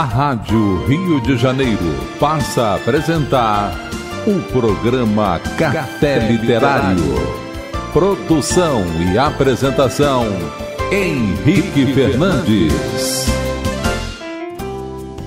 A Rádio Rio de Janeiro passa a apresentar o programa Café Literário. Produção e apresentação Henrique Fernandes.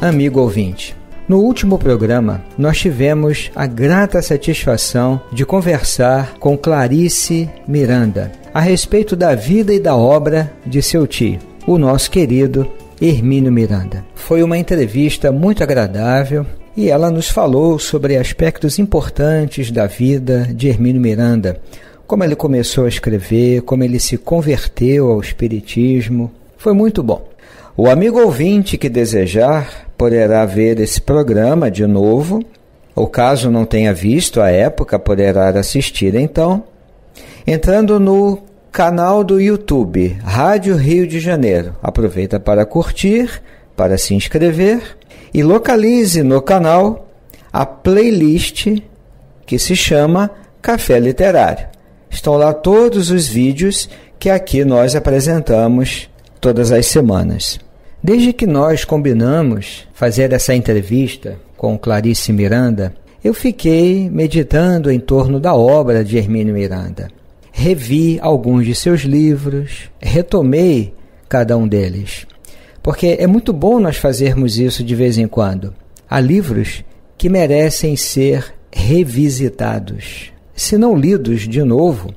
Amigo ouvinte, no último programa nós tivemos a grata satisfação de conversar com Clarice Miranda a respeito da vida e da obra de seu tio, o nosso querido Hermínio Miranda. Foi uma entrevista muito agradável e ela nos falou sobre aspectos importantes da vida de Hermínio Miranda, como ele começou a escrever, como ele se converteu ao Espiritismo. Foi muito bom. O amigo ouvinte que desejar poderá ver esse programa de novo, ou caso não tenha visto a época, poderá assistir então, entrando no Canal do YouTube Rádio Rio de Janeiro. Aproveita para curtir, para se inscrever e localize no canal a playlist que se chama Café Literário. Estão lá todos os vídeos que aqui nós apresentamos todas as semanas. Desde que nós combinamos fazer essa entrevista com Clarice Miranda, eu fiquei meditando em torno da obra de Hermínio Miranda revi alguns de seus livros, retomei cada um deles. Porque é muito bom nós fazermos isso de vez em quando. Há livros que merecem ser revisitados, se não lidos de novo,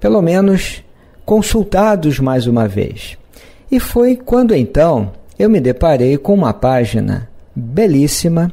pelo menos consultados mais uma vez. E foi quando então eu me deparei com uma página belíssima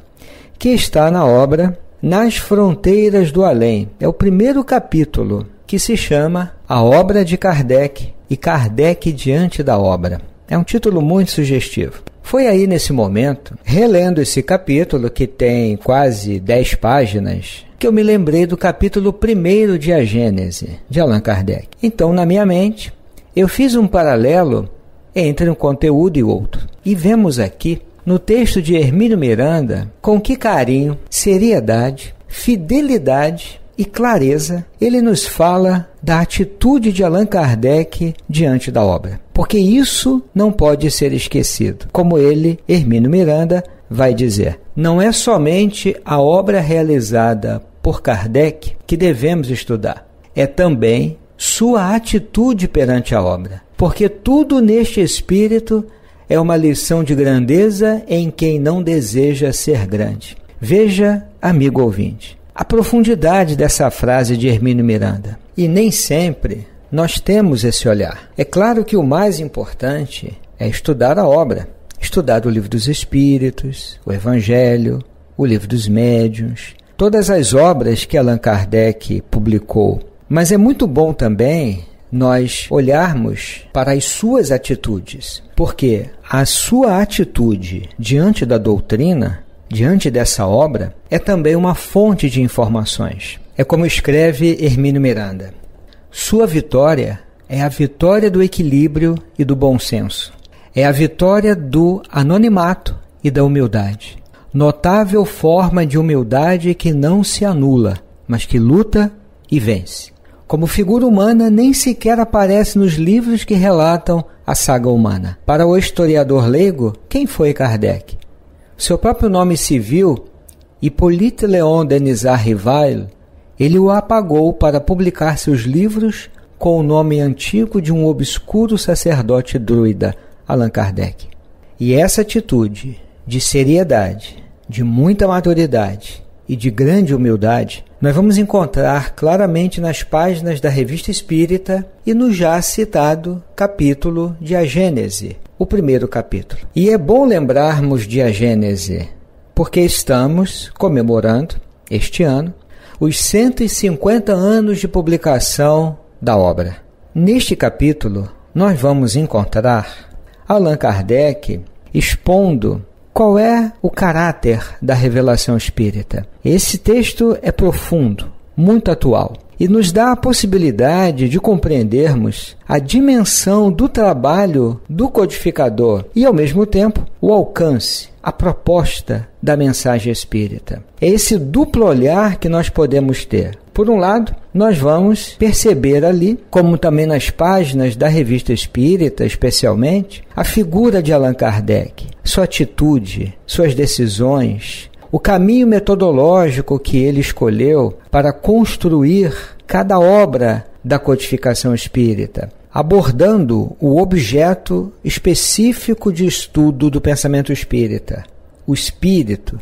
que está na obra Nas Fronteiras do Além. É o primeiro capítulo que se chama A Obra de Kardec e Kardec Diante da Obra. É um título muito sugestivo. Foi aí nesse momento, relendo esse capítulo, que tem quase 10 páginas, que eu me lembrei do capítulo 1 de A Gênese, de Allan Kardec. Então, na minha mente, eu fiz um paralelo entre um conteúdo e outro. E vemos aqui, no texto de Hermínio Miranda, com que carinho, seriedade, fidelidade e clareza, ele nos fala da atitude de Allan Kardec diante da obra. Porque isso não pode ser esquecido. Como ele, Hermínio Miranda, vai dizer: não é somente a obra realizada por Kardec que devemos estudar, é também sua atitude perante a obra. Porque tudo neste espírito é uma lição de grandeza em quem não deseja ser grande. Veja, amigo ouvinte, a profundidade dessa frase de Hermínio Miranda. E nem sempre nós temos esse olhar. É claro que o mais importante é estudar a obra, estudar o livro dos Espíritos, o Evangelho, o livro dos Médiuns, todas as obras que Allan Kardec publicou. Mas é muito bom também nós olharmos para as suas atitudes, porque a sua atitude diante da doutrina diante dessa obra é também uma fonte de informações. É como escreve Hermínio Miranda: Sua vitória é a vitória do equilíbrio e do bom senso. É a vitória do anonimato e da humildade. Notável forma de humildade que não se anula, mas que luta e vence. Como figura humana, nem sequer aparece nos livros que relatam a saga humana. Para o historiador leigo, quem foi Kardec? Seu próprio nome civil, Hippolyte Léon Denis Rivail, ele o apagou para publicar seus livros com o nome antigo de um obscuro sacerdote druida, Allan Kardec. E essa atitude de seriedade, de muita maturidade e de grande humildade, nós vamos encontrar claramente nas páginas da Revista Espírita e no já citado capítulo de A Gênese, o primeiro capítulo. E é bom lembrarmos de A Gênese, porque estamos comemorando este ano os 150 anos de publicação da obra. Neste capítulo, nós vamos encontrar Allan Kardec expondo qual é o caráter da revelação espírita? Esse texto é profundo, muito atual e nos dá a possibilidade de compreendermos a dimensão do trabalho do codificador e, ao mesmo tempo, o alcance, a proposta da mensagem espírita. É esse duplo olhar que nós podemos ter. Por um lado, nós vamos perceber ali, como também nas páginas da revista espírita, especialmente, a figura de Allan Kardec, sua atitude, suas decisões, o caminho metodológico que ele escolheu para construir cada obra da codificação espírita, abordando o objeto específico de estudo do pensamento espírita, o espírito,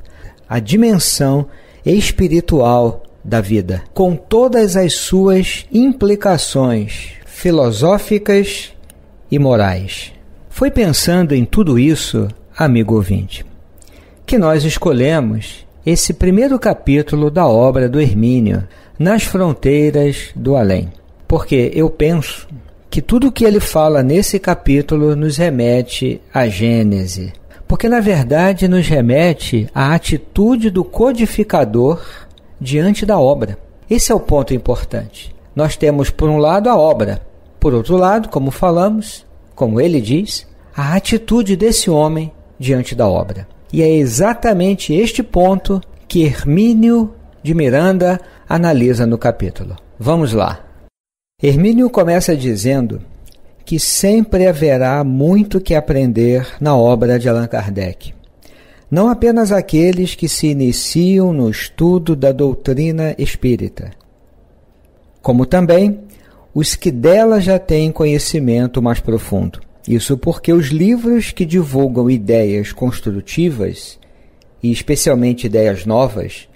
a dimensão espiritual da vida, com todas as suas implicações filosóficas e morais. Foi pensando em tudo isso, amigo ouvinte, que nós escolhemos esse primeiro capítulo da obra do Hermínio, Nas Fronteiras do Além, porque eu penso que tudo o que ele fala nesse capítulo nos remete à Gênese, porque na verdade nos remete à atitude do codificador diante da obra. Esse é o ponto importante. Nós temos, por um lado, a obra, por outro lado, como falamos, como ele diz, a atitude desse homem diante da obra. E é exatamente este ponto que Hermínio de Miranda analisa no capítulo. Vamos lá. Hermínio começa dizendo que sempre haverá muito que aprender na obra de Allan Kardec não apenas aqueles que se iniciam no estudo da doutrina espírita, como também os que dela já têm conhecimento mais profundo. Isso porque os livros que divulgam ideias construtivas, e especialmente ideias novas,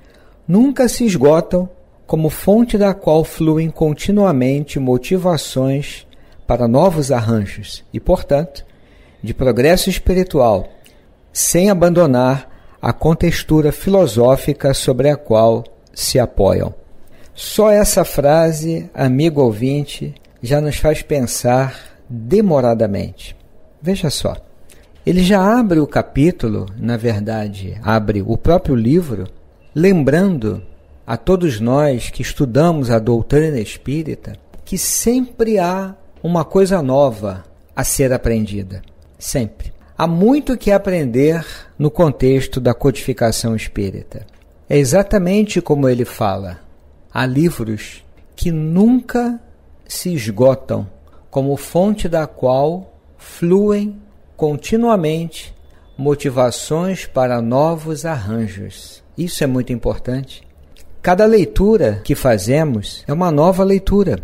nunca se esgotam como fonte da qual fluem continuamente motivações para novos arranjos e, portanto, de progresso espiritual sem abandonar a contextura filosófica sobre a qual se apoiam. Só essa frase, amigo ouvinte, já nos faz pensar demoradamente. Veja só, ele já abre o capítulo, na verdade, abre o próprio livro, lembrando a todos nós que estudamos a doutrina espírita que sempre há uma coisa nova a ser aprendida. Sempre. Há muito que aprender no contexto da codificação espírita. É exatamente como ele fala. Há livros que nunca se esgotam, como fonte da qual fluem continuamente motivações para novos arranjos. Isso é muito importante. Cada leitura que fazemos é uma nova leitura,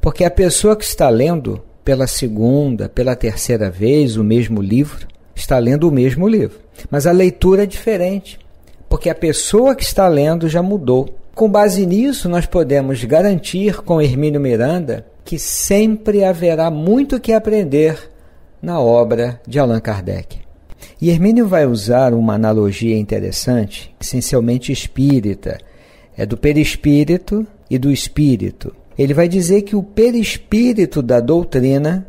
porque a pessoa que está lendo pela segunda, pela terceira vez o mesmo livro, está lendo o mesmo livro. Mas a leitura é diferente, porque a pessoa que está lendo já mudou. Com base nisso, nós podemos garantir com Hermínio Miranda que sempre haverá muito que aprender na obra de Allan Kardec. E Hermínio vai usar uma analogia interessante, essencialmente espírita. É do perispírito e do espírito. Ele vai dizer que o perispírito da doutrina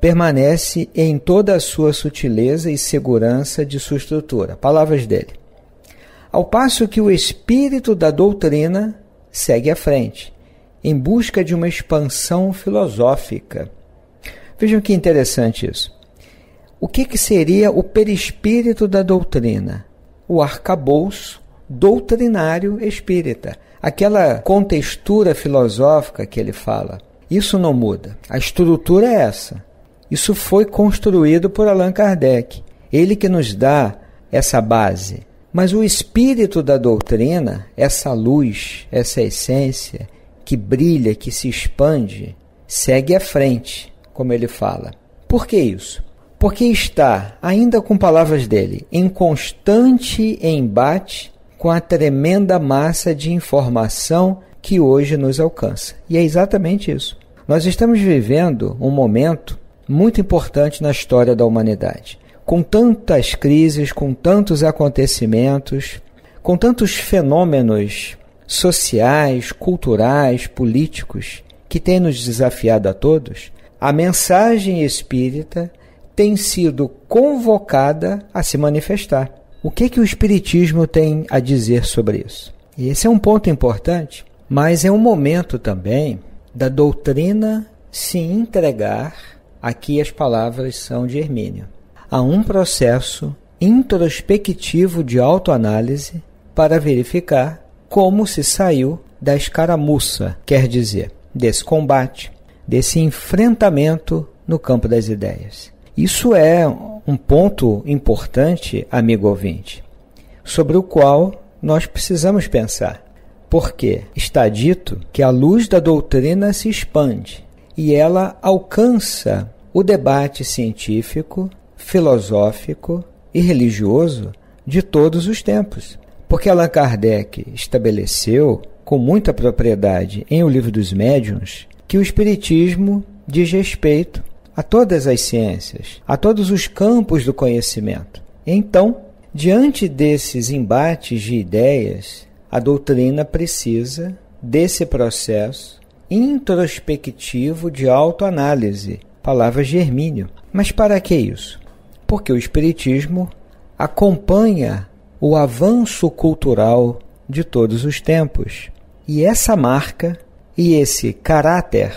permanece em toda a sua sutileza e segurança de sua estrutura. Palavras dele. Ao passo que o espírito da doutrina segue à frente, em busca de uma expansão filosófica. Vejam que interessante isso. O que, que seria o perispírito da doutrina? O arcabouço doutrinário espírita, aquela contextura filosófica que ele fala. Isso não muda. A estrutura é essa. Isso foi construído por Allan Kardec. Ele que nos dá essa base. Mas o espírito da doutrina, essa luz, essa essência que brilha, que se expande, segue à frente, como ele fala. Por que isso? Porque está, ainda com palavras dele, em constante embate com a tremenda massa de informação que hoje nos alcança. E é exatamente isso. Nós estamos vivendo um momento muito importante na história da humanidade. Com tantas crises, com tantos acontecimentos, com tantos fenômenos sociais, culturais, políticos que têm nos desafiado a todos, a mensagem espírita tem sido convocada a se manifestar. O que, que o Espiritismo tem a dizer sobre isso? E esse é um ponto importante, mas é um momento também da doutrina se entregar, aqui as palavras são de Hermínio, a um processo introspectivo de autoanálise para verificar como se saiu da escaramuça, quer dizer, desse combate, desse enfrentamento no campo das ideias. Isso é um ponto importante, amigo ouvinte, sobre o qual nós precisamos pensar. Porque está dito que a luz da doutrina se expande e ela alcança o debate científico, filosófico e religioso de todos os tempos. Porque Allan Kardec estabeleceu com muita propriedade em O Livro dos Médiuns que o Espiritismo diz respeito a todas as ciências, a todos os campos do conhecimento. Então, diante desses embates de ideias, a doutrina precisa desse processo introspectivo de autoanálise, palavra Germínio. Mas para que isso? Porque o Espiritismo acompanha o avanço cultural de todos os tempos. E essa marca e esse caráter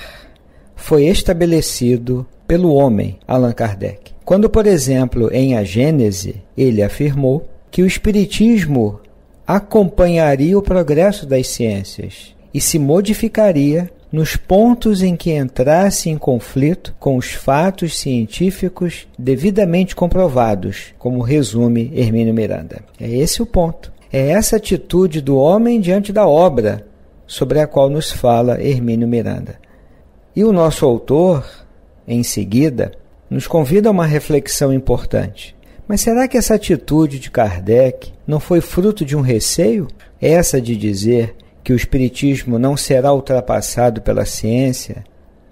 foi estabelecido pelo homem, Allan Kardec. Quando, por exemplo, em A Gênese, ele afirmou que o Espiritismo acompanharia o progresso das ciências e se modificaria nos pontos em que entrasse em conflito com os fatos científicos devidamente comprovados, como resume Hermínio Miranda. É esse o ponto. É essa atitude do homem diante da obra sobre a qual nos fala Hermínio Miranda. E o nosso autor em seguida, nos convida a uma reflexão importante. Mas será que essa atitude de Kardec não foi fruto de um receio? Essa de dizer que o Espiritismo não será ultrapassado pela ciência?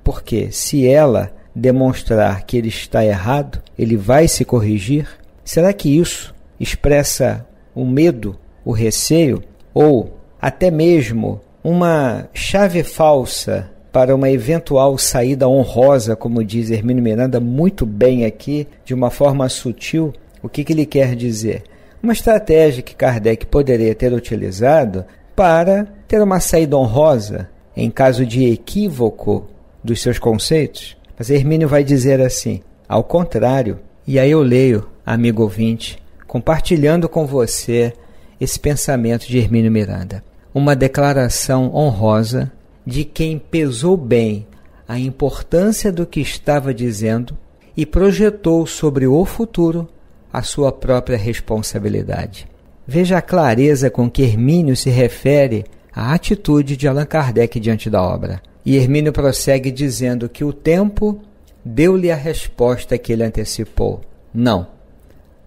Porque, se ela demonstrar que ele está errado, ele vai se corrigir? Será que isso expressa o medo, o receio ou até mesmo uma chave falsa para uma eventual saída honrosa, como diz Hermínio Miranda muito bem aqui, de uma forma sutil, o que, que ele quer dizer? Uma estratégia que Kardec poderia ter utilizado para ter uma saída honrosa em caso de equívoco dos seus conceitos. Mas Hermínio vai dizer assim, ao contrário, e aí eu leio, amigo ouvinte, compartilhando com você esse pensamento de Hermínio Miranda. Uma declaração honrosa de quem pesou bem a importância do que estava dizendo e projetou sobre o futuro a sua própria responsabilidade. Veja a clareza com que Hermínio se refere à atitude de Allan Kardec diante da obra. E Hermínio prossegue dizendo que o tempo deu-lhe a resposta que ele antecipou. Não,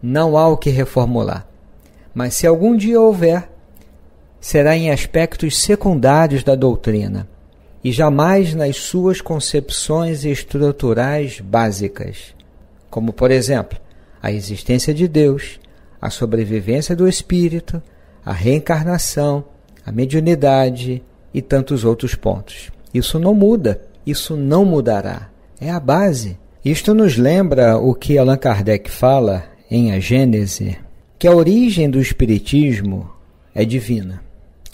não há o que reformular. Mas se algum dia houver, será em aspectos secundários da doutrina e jamais nas suas concepções estruturais básicas, como, por exemplo, a existência de Deus, a sobrevivência do espírito, a reencarnação, a mediunidade e tantos outros pontos. Isso não muda, isso não mudará. É a base. Isto nos lembra o que Allan Kardec fala em A Gênese, que a origem do espiritismo é divina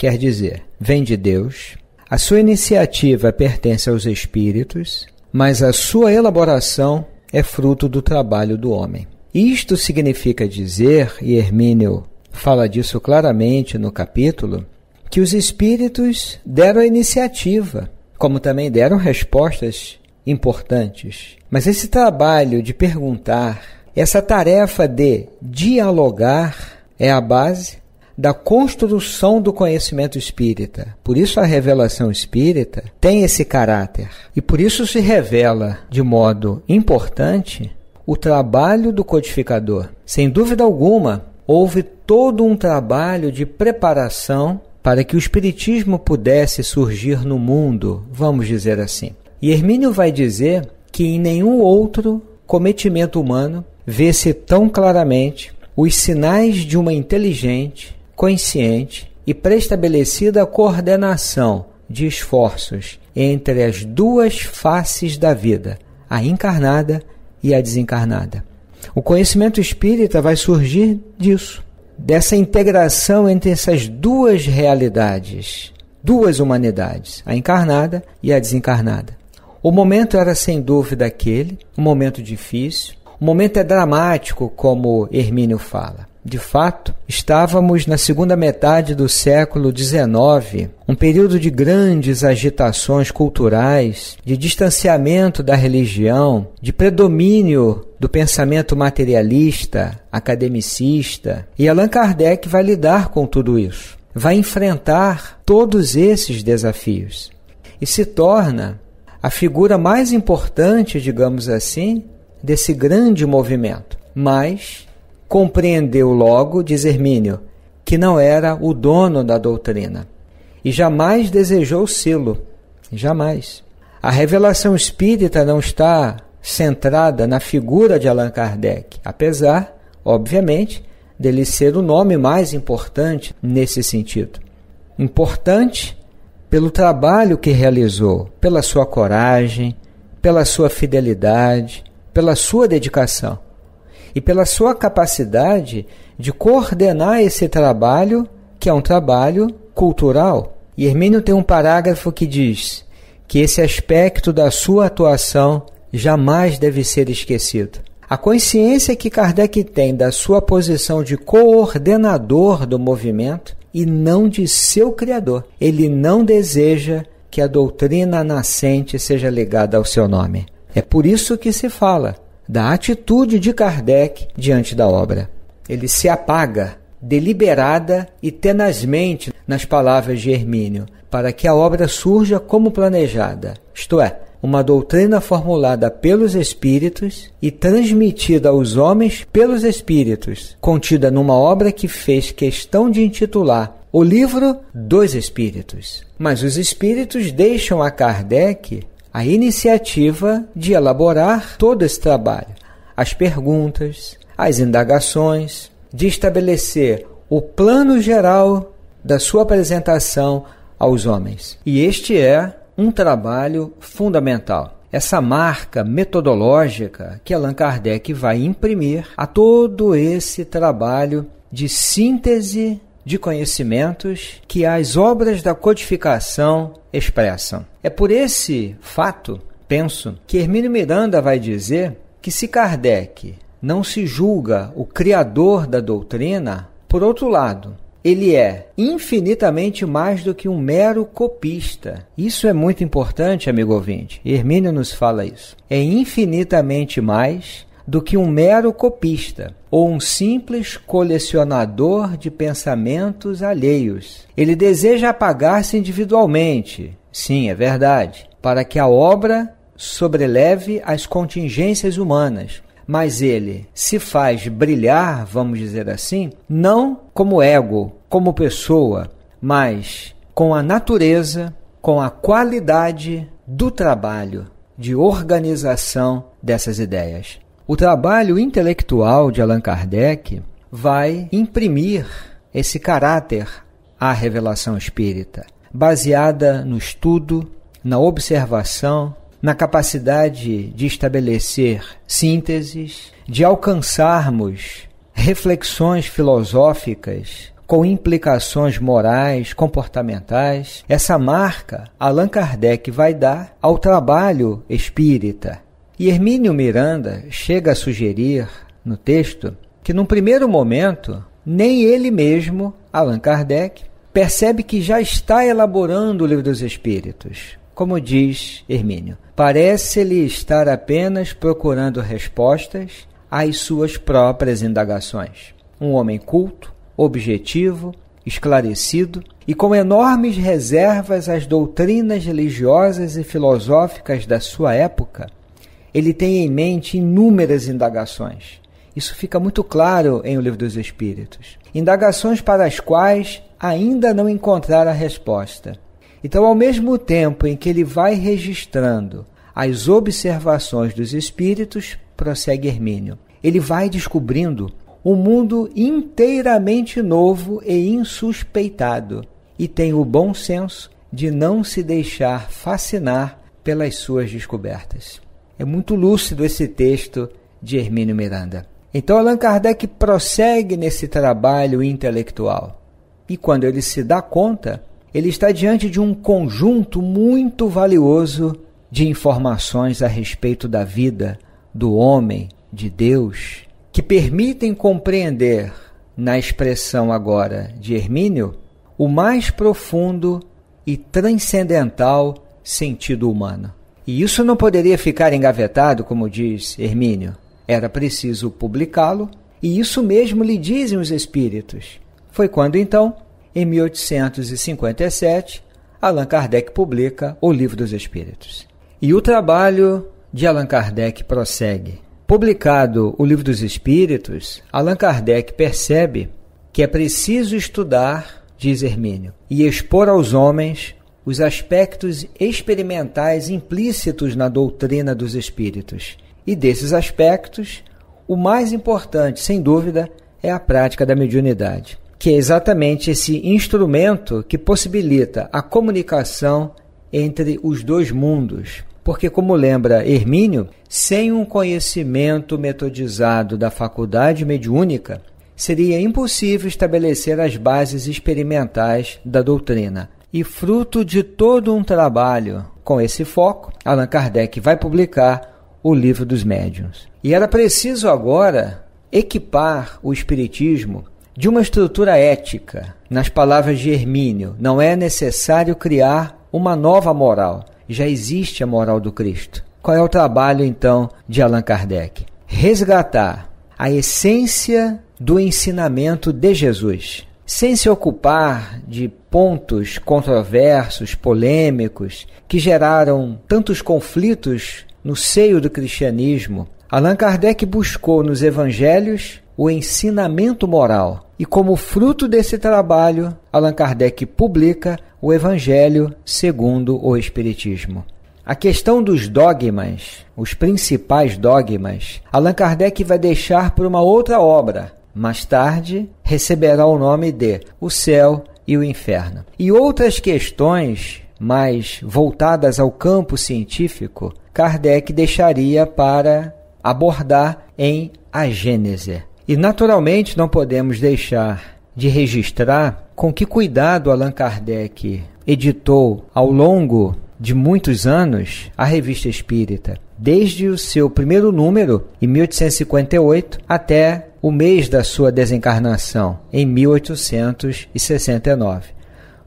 quer dizer, vem de Deus, a sua iniciativa pertence aos espíritos, mas a sua elaboração é fruto do trabalho do homem. Isto significa dizer, e Hermínio fala disso claramente no capítulo, que os espíritos deram a iniciativa, como também deram respostas importantes. Mas esse trabalho de perguntar, essa tarefa de dialogar, é a base da construção do conhecimento espírita. Por isso a revelação espírita tem esse caráter. E por isso se revela de modo importante o trabalho do codificador. Sem dúvida alguma, houve todo um trabalho de preparação para que o espiritismo pudesse surgir no mundo, vamos dizer assim. E Hermínio vai dizer que em nenhum outro cometimento humano vê-se tão claramente os sinais de uma inteligente consciente e preestabelecida coordenação de esforços entre as duas faces da vida, a encarnada e a desencarnada. O conhecimento espírita vai surgir disso, dessa integração entre essas duas realidades, duas humanidades, a encarnada e a desencarnada. O momento era sem dúvida aquele, um momento difícil, o momento é dramático, como Hermínio fala. De fato, estávamos na segunda metade do século XIX, um período de grandes agitações culturais, de distanciamento da religião, de predomínio do pensamento materialista, academicista, e Allan Kardec vai lidar com tudo isso, vai enfrentar todos esses desafios e se torna a figura mais importante, digamos assim, desse grande movimento. Mas Compreendeu logo, diz Hermínio, que não era o dono da doutrina e jamais desejou sê-lo. Jamais. A revelação espírita não está centrada na figura de Allan Kardec, apesar, obviamente, dele ser o nome mais importante nesse sentido. Importante pelo trabalho que realizou, pela sua coragem, pela sua fidelidade, pela sua dedicação e pela sua capacidade de coordenar esse trabalho, que é um trabalho cultural. E Hermínio tem um parágrafo que diz que esse aspecto da sua atuação jamais deve ser esquecido. A consciência que Kardec tem da sua posição de coordenador do movimento e não de seu criador. Ele não deseja que a doutrina nascente seja ligada ao seu nome. É por isso que se fala da atitude de Kardec diante da obra. Ele se apaga deliberada e tenazmente nas palavras de Hermínio, para que a obra surja como planejada, isto é, uma doutrina formulada pelos Espíritos e transmitida aos homens pelos Espíritos, contida numa obra que fez questão de intitular o livro dos Espíritos. Mas os Espíritos deixam a Kardec a iniciativa de elaborar todo esse trabalho, as perguntas, as indagações, de estabelecer o plano geral da sua apresentação aos homens. E este é um trabalho fundamental. Essa marca metodológica que Allan Kardec vai imprimir a todo esse trabalho de síntese de conhecimentos que as obras da codificação expressam. É por esse fato, penso, que Hermínio Miranda vai dizer que se Kardec não se julga o criador da doutrina, por outro lado, ele é infinitamente mais do que um mero copista. Isso é muito importante, amigo ouvinte. Hermínio nos fala isso. É infinitamente mais do que um mero copista ou um simples colecionador de pensamentos alheios. Ele deseja apagar-se individualmente, sim, é verdade, para que a obra sobreleve as contingências humanas. Mas ele se faz brilhar, vamos dizer assim, não como ego, como pessoa, mas com a natureza, com a qualidade do trabalho de organização dessas ideias. O trabalho intelectual de Allan Kardec vai imprimir esse caráter à revelação espírita, baseada no estudo, na observação, na capacidade de estabelecer sínteses, de alcançarmos reflexões filosóficas com implicações morais, comportamentais. Essa marca Allan Kardec vai dar ao trabalho espírita e Hermínio Miranda chega a sugerir no texto que, num primeiro momento, nem ele mesmo, Allan Kardec, percebe que já está elaborando o Livro dos Espíritos. Como diz Hermínio, parece-lhe estar apenas procurando respostas às suas próprias indagações. Um homem culto, objetivo, esclarecido e com enormes reservas às doutrinas religiosas e filosóficas da sua época, ele tem em mente inúmeras indagações. Isso fica muito claro em O Livro dos Espíritos. Indagações para as quais ainda não encontraram a resposta. Então, ao mesmo tempo em que ele vai registrando as observações dos espíritos, prossegue Hermínio, ele vai descobrindo um mundo inteiramente novo e insuspeitado, e tem o bom senso de não se deixar fascinar pelas suas descobertas. É muito lúcido esse texto de Hermínio Miranda. Então Allan Kardec prossegue nesse trabalho intelectual. E quando ele se dá conta, ele está diante de um conjunto muito valioso de informações a respeito da vida, do homem, de Deus, que permitem compreender, na expressão agora de Hermínio, o mais profundo e transcendental sentido humano. E isso não poderia ficar engavetado, como diz Hermínio. Era preciso publicá-lo, e isso mesmo lhe dizem os espíritos. Foi quando então, em 1857, Allan Kardec publica O Livro dos Espíritos. E o trabalho de Allan Kardec prossegue. Publicado O Livro dos Espíritos, Allan Kardec percebe que é preciso estudar, diz Hermínio, e expor aos homens os aspectos experimentais implícitos na doutrina dos espíritos. E desses aspectos, o mais importante, sem dúvida, é a prática da mediunidade, que é exatamente esse instrumento que possibilita a comunicação entre os dois mundos. Porque, como lembra Hermínio, sem um conhecimento metodizado da faculdade mediúnica, seria impossível estabelecer as bases experimentais da doutrina e fruto de todo um trabalho. Com esse foco, Allan Kardec vai publicar o Livro dos Médiuns. E era preciso agora equipar o Espiritismo de uma estrutura ética. Nas palavras de Hermínio, não é necessário criar uma nova moral, já existe a moral do Cristo. Qual é o trabalho então de Allan Kardec? Resgatar a essência do ensinamento de Jesus sem se ocupar de pontos controversos, polêmicos, que geraram tantos conflitos no seio do cristianismo, Allan Kardec buscou nos evangelhos o ensinamento moral. E como fruto desse trabalho, Allan Kardec publica o Evangelho segundo o Espiritismo. A questão dos dogmas, os principais dogmas, Allan Kardec vai deixar por uma outra obra, mais tarde receberá o nome de o céu e o inferno. E outras questões mais voltadas ao campo científico, Kardec deixaria para abordar em A Gênese. E naturalmente não podemos deixar de registrar com que cuidado Allan Kardec editou ao longo de muitos anos a Revista Espírita desde o seu primeiro número, em 1858, até o mês da sua desencarnação, em 1869.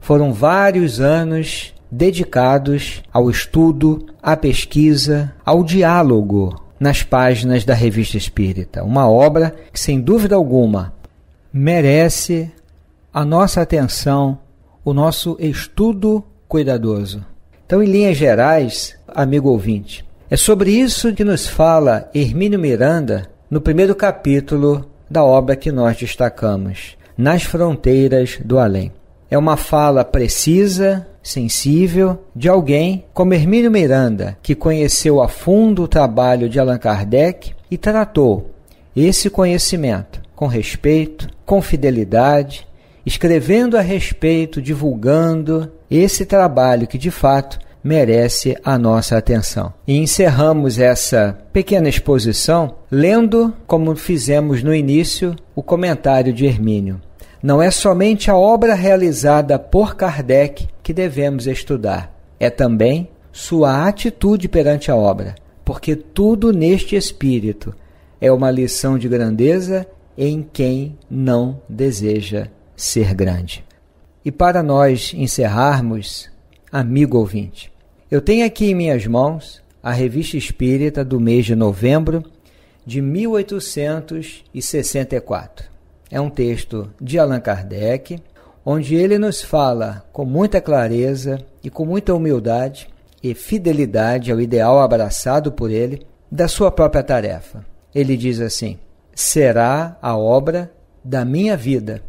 Foram vários anos dedicados ao estudo, à pesquisa, ao diálogo nas páginas da Revista Espírita. Uma obra que, sem dúvida alguma, merece a nossa atenção, o nosso estudo cuidadoso. Então, em linhas gerais, amigo ouvinte, é sobre isso que nos fala Hermínio Miranda no primeiro capítulo da obra que nós destacamos, Nas Fronteiras do Além. É uma fala precisa, sensível, de alguém como Hermínio Miranda, que conheceu a fundo o trabalho de Allan Kardec e tratou esse conhecimento com respeito, com fidelidade, escrevendo a respeito, divulgando esse trabalho que de fato merece a nossa atenção. E encerramos essa pequena exposição lendo, como fizemos no início, o comentário de Hermínio. Não é somente a obra realizada por Kardec que devemos estudar, é também sua atitude perante a obra, porque tudo neste espírito é uma lição de grandeza em quem não deseja ser grande. E para nós encerrarmos, amigo ouvinte, eu tenho aqui em minhas mãos a Revista Espírita do mês de novembro de 1864. É um texto de Allan Kardec, onde ele nos fala com muita clareza e com muita humildade e fidelidade ao ideal abraçado por ele da sua própria tarefa. Ele diz assim: Será a obra da minha vida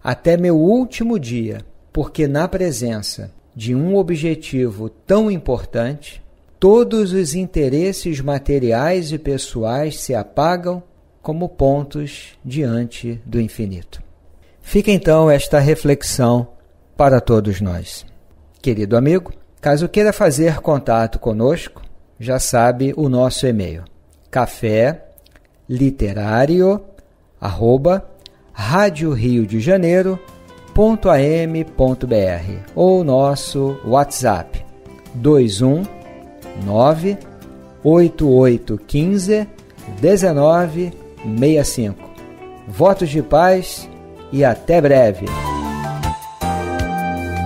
até meu último dia, porque na presença de um objetivo tão importante, todos os interesses materiais e pessoais se apagam como pontos diante do infinito. Fica então esta reflexão para todos nós. Querido amigo, caso queira fazer contato conosco, já sabe o nosso e-mail: café literário arroba, Rádio Rio de Janeiro www.am.br ou nosso WhatsApp 219 8815 1965. Votos de paz e até breve.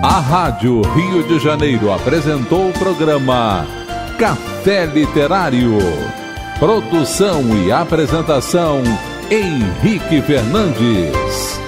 A Rádio Rio de Janeiro apresentou o programa Café Literário. Produção e apresentação Henrique Fernandes.